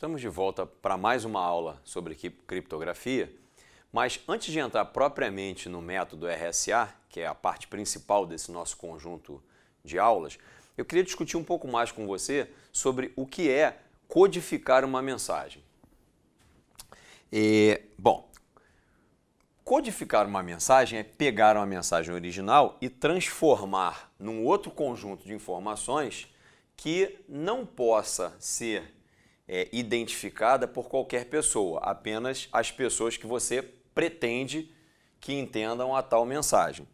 Estamos de volta para mais uma aula sobre criptografia, mas antes de entrar propriamente no método RSA, que é a parte principal desse nosso conjunto de aulas, eu queria discutir um pouco mais com você sobre o que é codificar uma mensagem. E, bom, codificar uma mensagem é pegar uma mensagem original e transformar num outro conjunto de informações que não possa ser é, identificada por qualquer pessoa, apenas as pessoas que você pretende que entendam a tal mensagem.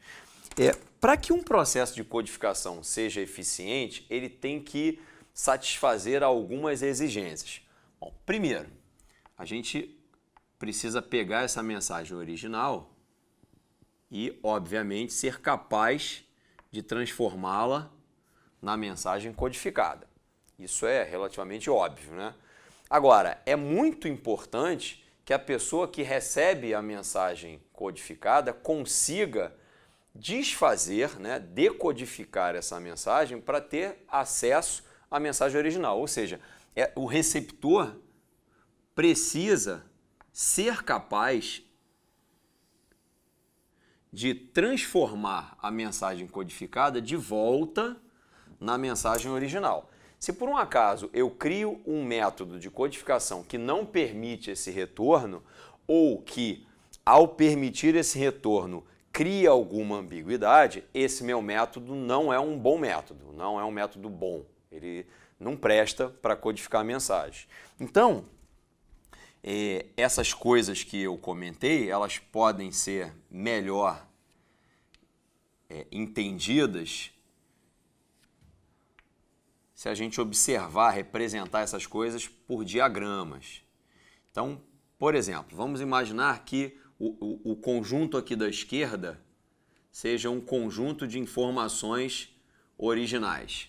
É, Para que um processo de codificação seja eficiente, ele tem que satisfazer algumas exigências. Bom, primeiro, a gente precisa pegar essa mensagem original e, obviamente, ser capaz de transformá-la na mensagem codificada. Isso é relativamente óbvio, né? Agora, é muito importante que a pessoa que recebe a mensagem codificada consiga desfazer, né, decodificar essa mensagem para ter acesso à mensagem original. Ou seja, é, o receptor precisa ser capaz de transformar a mensagem codificada de volta na mensagem original. Se por um acaso eu crio um método de codificação que não permite esse retorno, ou que, ao permitir esse retorno, cria alguma ambiguidade, esse meu método não é um bom método, não é um método bom. Ele não presta para codificar a mensagem. Então, é, essas coisas que eu comentei, elas podem ser melhor é, entendidas se a gente observar, representar essas coisas por diagramas. Então, por exemplo, vamos imaginar que o, o, o conjunto aqui da esquerda seja um conjunto de informações originais.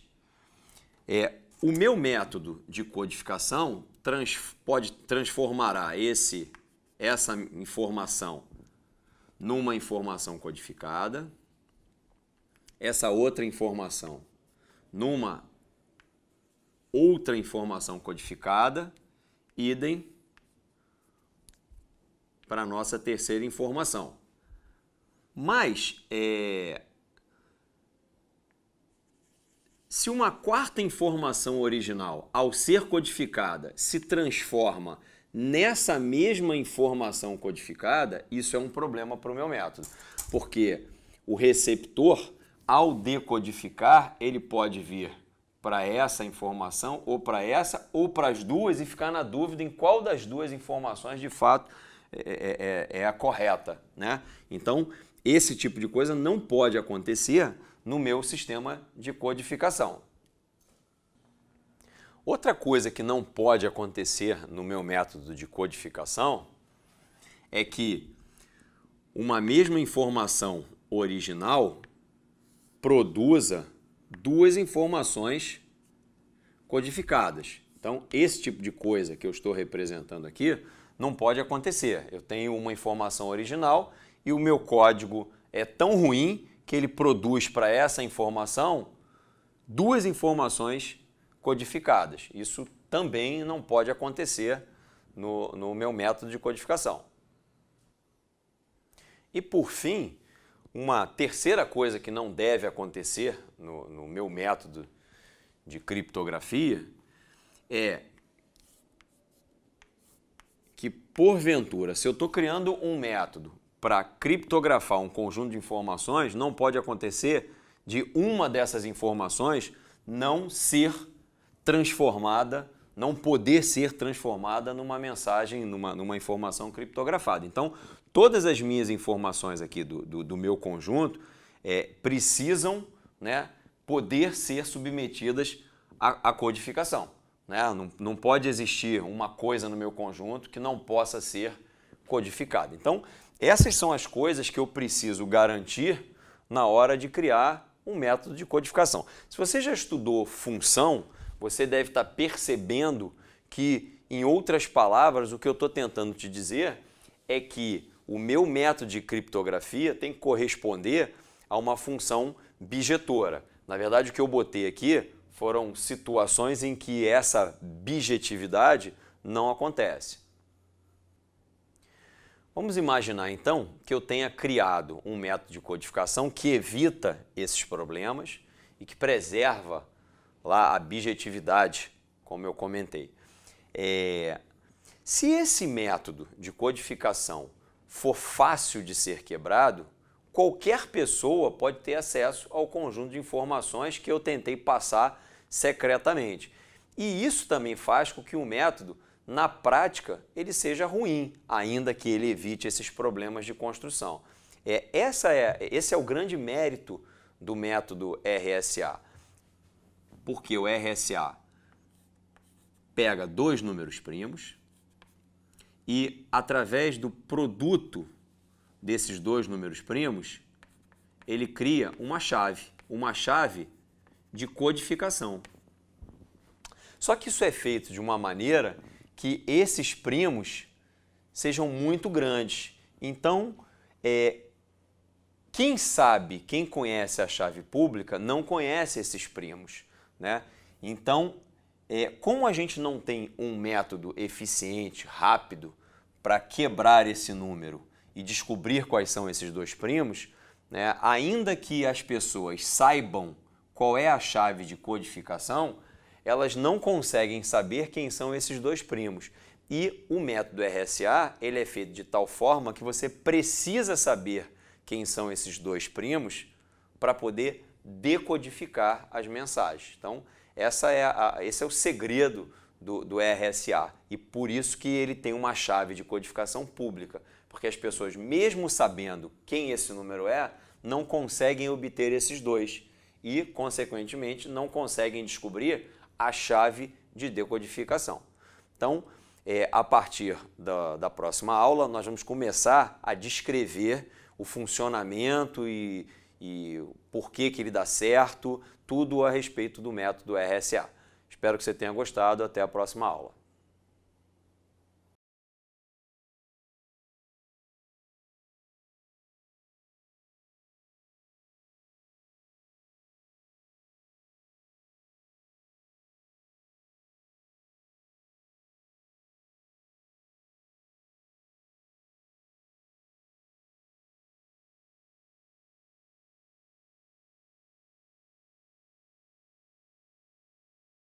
É, o meu método de codificação trans, pode transformará esse, essa informação numa informação codificada, essa outra informação numa outra informação codificada, idem para a nossa terceira informação. Mas, é, se uma quarta informação original, ao ser codificada, se transforma nessa mesma informação codificada, isso é um problema para o meu método. Porque o receptor, ao decodificar, ele pode vir para essa informação, ou para essa, ou para as duas, e ficar na dúvida em qual das duas informações de fato é, é, é, é a correta. Né? Então, esse tipo de coisa não pode acontecer no meu sistema de codificação. Outra coisa que não pode acontecer no meu método de codificação é que uma mesma informação original produza duas informações codificadas. Então, esse tipo de coisa que eu estou representando aqui não pode acontecer. Eu tenho uma informação original e o meu código é tão ruim que ele produz para essa informação duas informações codificadas. Isso também não pode acontecer no, no meu método de codificação. E por fim, uma terceira coisa que não deve acontecer no, no meu método de criptografia é que, porventura, se eu estou criando um método para criptografar um conjunto de informações, não pode acontecer de uma dessas informações não ser transformada não poder ser transformada numa mensagem, numa, numa informação criptografada. Então, todas as minhas informações aqui do, do, do meu conjunto é, precisam né, poder ser submetidas à, à codificação. Né? Não, não pode existir uma coisa no meu conjunto que não possa ser codificada. Então, essas são as coisas que eu preciso garantir na hora de criar um método de codificação. Se você já estudou função, você deve estar tá percebendo que, em outras palavras, o que eu estou tentando te dizer é que o meu método de criptografia tem que corresponder a uma função bijetora. Na verdade, o que eu botei aqui foram situações em que essa bijetividade não acontece. Vamos imaginar então que eu tenha criado um método de codificação que evita esses problemas e que preserva lá a objetividade, como eu comentei. É, se esse método de codificação for fácil de ser quebrado, qualquer pessoa pode ter acesso ao conjunto de informações que eu tentei passar secretamente. E isso também faz com que o método, na prática, ele seja ruim, ainda que ele evite esses problemas de construção. É, essa é, esse é o grande mérito do método RSA porque o RSA pega dois números primos e, através do produto desses dois números primos, ele cria uma chave, uma chave de codificação. Só que isso é feito de uma maneira que esses primos sejam muito grandes. Então, é, quem sabe, quem conhece a chave pública, não conhece esses primos. Né? Então, é, como a gente não tem um método eficiente, rápido, para quebrar esse número e descobrir quais são esses dois primos, né, ainda que as pessoas saibam qual é a chave de codificação, elas não conseguem saber quem são esses dois primos. E o método RSA ele é feito de tal forma que você precisa saber quem são esses dois primos para poder decodificar as mensagens. Então, essa é a, esse é o segredo do, do RSA e por isso que ele tem uma chave de codificação pública, porque as pessoas, mesmo sabendo quem esse número é, não conseguem obter esses dois e, consequentemente, não conseguem descobrir a chave de decodificação. Então, é, a partir da, da próxima aula, nós vamos começar a descrever o funcionamento e, e por que, que ele dá certo, tudo a respeito do método RSA. Espero que você tenha gostado. Até a próxima aula.